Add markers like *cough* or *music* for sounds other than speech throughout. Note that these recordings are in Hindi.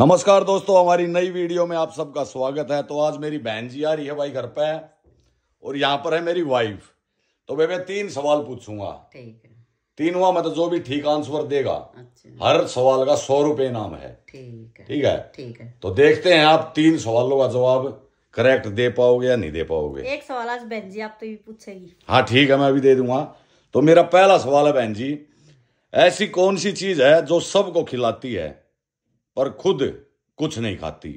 नमस्कार दोस्तों हमारी नई वीडियो में आप सबका स्वागत है तो आज मेरी बहन जी आ रही है भाई घर पे और यहाँ पर है मेरी वाइफ तो मैं तीन सवाल पूछूंगा ठीक है तीनवा मतलब तो जो भी ठीक आंसर देगा अच्छा। हर सवाल का सौ रुपये इनाम है ठीक है ठीक है ठीक है तो देखते हैं आप तीन सवालों का जवाब करेक्ट दे पाओगे या नहीं दे पाओगे एक सवाल आज बहन जी आप तो भी पूछेगी हाँ ठीक है मैं अभी दे दूंगा तो मेरा पहला सवाल है बहन जी ऐसी कौन सी चीज है जो सबको खिलाती है और खुद कुछ नहीं खाती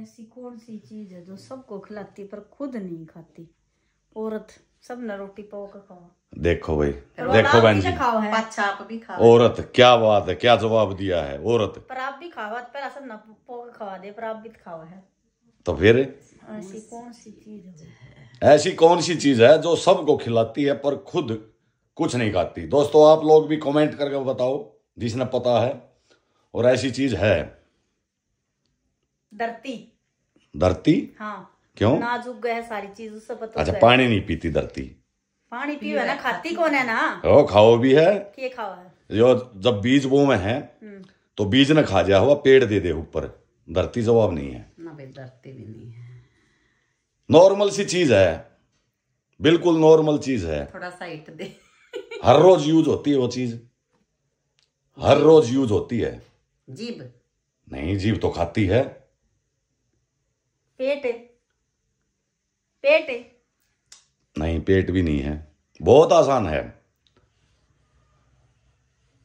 ऐसी कौन सी चीज है जो सबको खिलाती पर खुद नहीं खाती औरत सब ने रोटी पाओ का खाओ देखो भाई देखो बहन जी खाओ है अच्छा आप भी खाओ औरत क्या बात है क्या जवाब दिया है औरत पर आप भी खाओ पर सब ना पाओ का खावा दे पर आप भी खाओ है तो फिर ऐसी कौन सी चीज है ऐसी कौन सी चीज है जो सबको खिलाती है पर खुद कुछ नहीं खाती दोस्तों आप लोग भी कमेंट करके बताओ जिसने पता है और ऐसी चीज है धरती धरती हाँ क्यों नाजुक गए सारी चीज उससे पता अच्छा पानी नहीं पीती धरती पानी है ना खाती कौन है ना ओ खाओ भी है ये खाओ है जो जब बीज वो में है हम्म। तो बीज ने खा जा हुआ पेड़ दे दे ऊपर धरती जवाब नहीं है ना भाई धरती भी नहीं है नॉर्मल सी चीज है बिल्कुल नॉर्मल चीज है थोड़ा सा दे हर रोज यूज होती है वो चीज़ हर रोज यूज होती है जीभ नहीं जीव तो खाती है पेट पेट नहीं पेट भी नहीं है बहुत आसान है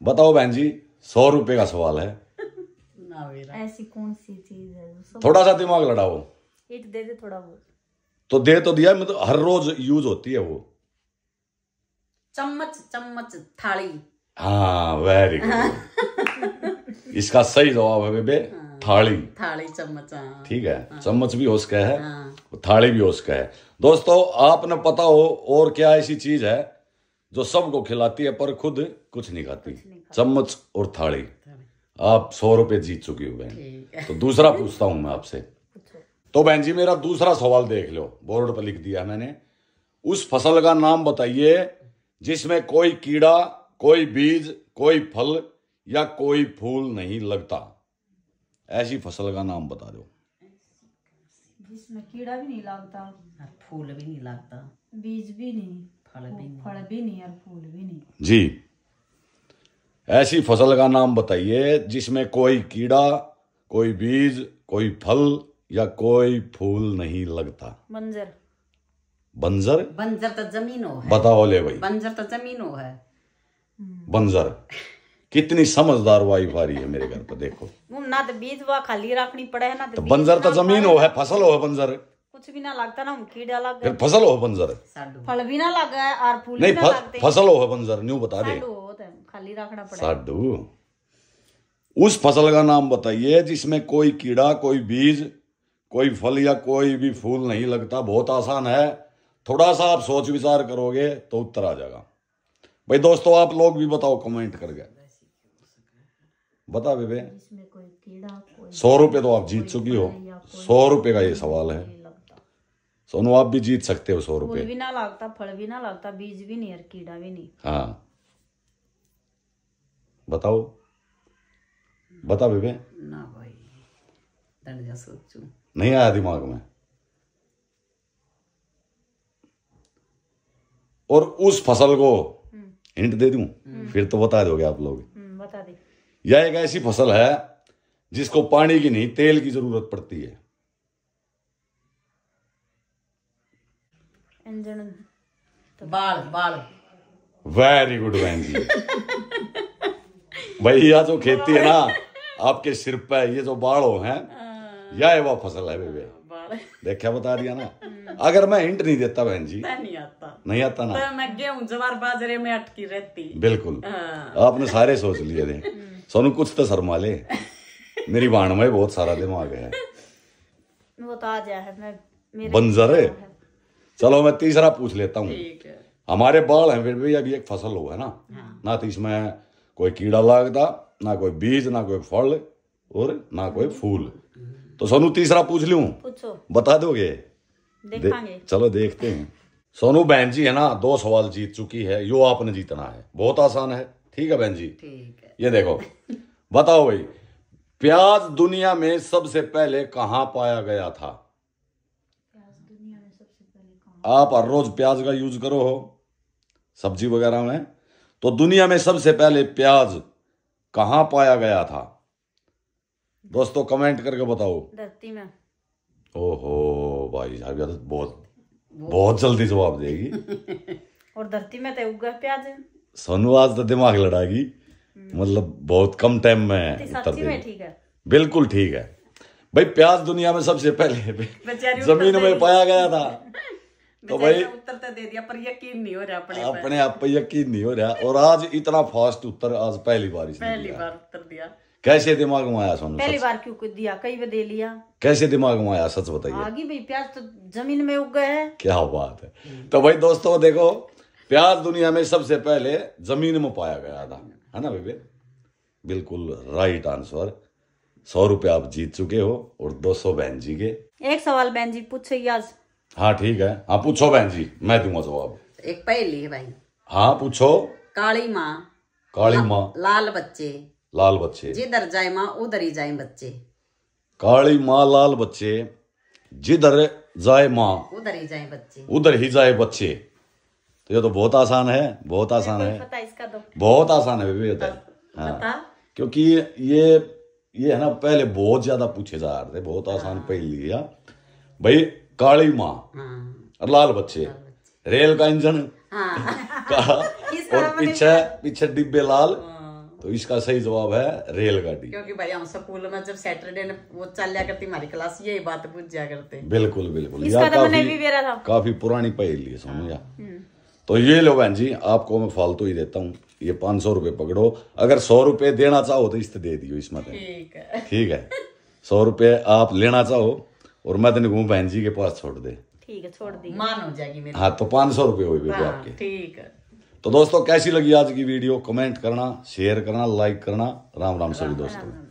बताओ बहन जी सौ रुपए का सवाल है *laughs* ऐसी कौन सी चीज है थोड़ा सा दिमाग लड़ाओ हिट दे दे थोड़ा वो तो दे तो दिया मतलब हर रोज यूज होती है वो चम्मच चम्मच थाली हाँ वेरी गुड इसका सही जवाब है बेबे हाँ। थाली थाली चम्मच हाँ। ठीक है हाँ। चम्मच भी हो सका है थाली भी हो सका है दोस्तों आपने पता हो और क्या ऐसी चीज है जो सबको खिलाती है पर खुद कुछ नहीं खाती चम्मच और थाली आप सौ रुपए जीत चुकी हो बहन तो दूसरा पूछता हूं मैं आपसे तो बहन जी मेरा दूसरा सवाल देख लो बोर्ड पर लिख दिया मैंने उस फसल का नाम बताइए जिसमें कोई कीड़ा कोई बीज कोई फल या कोई फूल नहीं लगता ऐसी फसल का नाम बता दो जिसमें कीड़ा भी नहीं लगता फूल भी नहीं लगता बीज भी नहीं फल भी नहीं फल भी नहीं और फूल भी नहीं जी ऐसी फसल का नाम बताइए जिसमें कोई कीड़ा कोई बीज कोई फल या कोई फूल नहीं लगता बंजर बंजर बंजर तो जमीनों है बताओ ले भाई बंजर तो जमीनों है बंजर कितनी समझदार वाई आ है मेरे घर पर देखो ना तो बीज वा खाली रखनी पड़े है ना तो, तो बंजर तो जमीन हो है फसल हो है बंजर कुछ भी ना लगता ना कीड़ा लग फिर फसल हो बंजर फल भी ना लगा है और फूल नहीं ना लगते फसल हो है बंजर न्यू बता दे तो खाली रखना पड़े साडू उस फसल का नाम बताइए जिसमें कोई कीड़ा कोई बीज कोई फल या कोई भी फूल नहीं लगता बहुत आसान है थोड़ा सा आप सोच विचार करोगे तो उत्तर आ जाएगा भाई दोस्तों आप लोग भी बताओ कमेंट कर गए बता बेबे सौ रुपये तो आप जीत चुकी हो सौ रुपये का ये सवाल है सोनू आप भी जीत सकते हो सौ रुपये भी ना लगता फल भी ना लगता बीज भी नहीं और कीड़ा भी नहीं हाँ बताओ बता बेबे ना भाई नहीं आया दिमाग में और उस फसल को हिंट दे दू हम्म। फिर तो बता दोगे आप लोग हम्म, बता दे यह एक ऐसी फसल है जिसको पानी की नहीं तेल की जरूरत पड़ती है वेरी गुड बहन जी भैया जो खेती है ना आपके सिर पे ये जो बाड़ो हैं हाँ। या ये वो फसल है बेबे देखा बता दिया ना *laughs* हम्म। अगर मैं हिंट नहीं देता बहन जी नहीं आता नहीं आता ना तो गेहूं जवार बाजरे में अटकी रहती बिल्कुल हाँ। आपने सारे सोच लिए थे *laughs* हम्म। सोनू कुछ तो शर्मा ले *laughs* मेरी बाण में बहुत सारा दिमाग है वो तो आ मैं मेरे बंजर है हाँ। चलो मैं तीसरा पूछ लेता हूँ हमारे बाल हैं फिर भी अभी एक फसल हो है ना हाँ। ना तो इसमें कोई कीड़ा लगता ना कोई बीज ना कोई फल और ना कोई फूल तो सोनू तीसरा पूछ लू बता दोगे दे, चलो देखते हैं सोनू बहन जी है ना दो सवाल जीत चुकी है यो आपने जीतना है बहुत आसान है ठीक है बहन जी है। ये देखो बताओ भाई प्याज दुनिया में सबसे पहले कहा पाया गया था आप हर रोज प्याज का यूज करो हो सब्जी वगैरह में तो दुनिया में सबसे पहले प्याज कहां पाया गया था दोस्तों कमेंट करके बताओ धरती में ओहो भाई साहब यार तो बहुत बहुत जल्दी जवाब देगी *laughs* और धरती में तो उगा प्याज सोनू आज तो दिमाग लड़ाएगी हम्म। मतलब बहुत कम टाइम तो में उत्तर देगी बिल्कुल ठीक है भाई प्याज दुनिया में सबसे पहले *laughs* जमीन में पाया गया था *laughs* तो भाई उत्तर तो दे दिया पर यकीन नहीं हो रहा अपने अपने आप पर यकीन नहीं हो रहा और आज इतना फास्ट उत्तर आज पहली बार पहली बार उत्तर दिया कैसे दिमाग में आया सोनू पहली बार क्यों दिया कई बार दे लिया कैसे दिमाग में आया सच बताइए आगे भाई प्याज तो जमीन में उग गए है क्या बात है तो भाई दोस्तों देखो प्याज दुनिया में सबसे पहले जमीन में पाया गया था है ना बेबे बिल्कुल राइट आंसर सौ रुपये आप जीत चुके हो और दो सौ बहन जी के एक सवाल बहन जी पूछो आज हाँ ठीक है हाँ पूछो बहन जी मैं दूंगा जवाब एक पहली है भाई हाँ पूछो काली माँ काली माँ लाल बच्चे लाल बच्चे जिधर जाए माँ उधर ही जाए बच्चे काली माँ लाल बच्चे जिधर जाए माँ उधर ही जाए बच्चे उधर ही जाए बच्चे तो ये तो बहुत आसान है बहुत आसान है पता इसका तो बहुत आसान है बेबी बता हाँ क्योंकि ये ये है ना पहले बहुत ज्यादा पूछे जा रहे थे बहुत आसान हाँ। पहले लिया भाई काली माँ हाँ। और लाल बच्चे रेल का इंजन हाँ। का *laughs* और पीछे पीछे डिब्बे लाल तो इसका सही जवाब है रेलगाड़ी क्योंकि भाई हम स्कूल में जब सैटरडे ने वो चल जाया करती हमारी क्लास यही बात पूछ जाया करते बिल्कुल बिल्कुल इसका तो मैंने भी मेरा था काफी पुरानी पहेली है समझा हम्म। तो ये लो बहन जी आपको मैं फालतू ही देता हूँ ये पांच सौ रुपये पकड़ो अगर सौ रुपये देना चाहो तो इस दे दियो इसमें ठीक है ठीक है सौ रुपये आप लेना चाहो और मैं तेन घूम बहन जी के पास छोड़ दे ठीक है छोड़ दी मान हो जाएगी मेरी हाँ तो पांच सौ रुपये हुए बेटे आपके ठीक है तो दोस्तों कैसी लगी आज की वीडियो कमेंट करना शेयर करना लाइक करना राम राम सभी दोस्तों